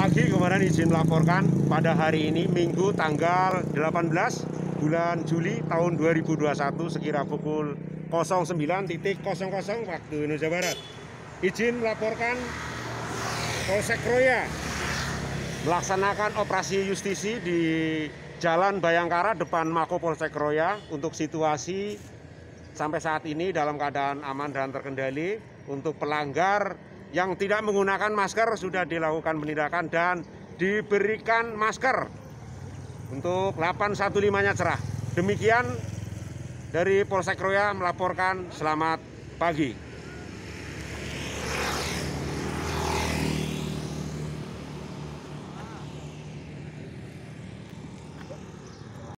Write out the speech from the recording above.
pagi kemarin izin melaporkan pada hari ini Minggu tanggal 18 bulan Juli tahun 2021 sekira pukul 09.00 waktu Indonesia Barat. Izin melaporkan Polsek Roya melaksanakan operasi justisi di Jalan Bayangkara depan Mako Polsek Roya untuk situasi sampai saat ini dalam keadaan aman dan terkendali untuk pelanggar yang tidak menggunakan masker sudah dilakukan penindakan dan diberikan masker untuk 815-nya cerah. Demikian dari Polsek Roya melaporkan selamat pagi.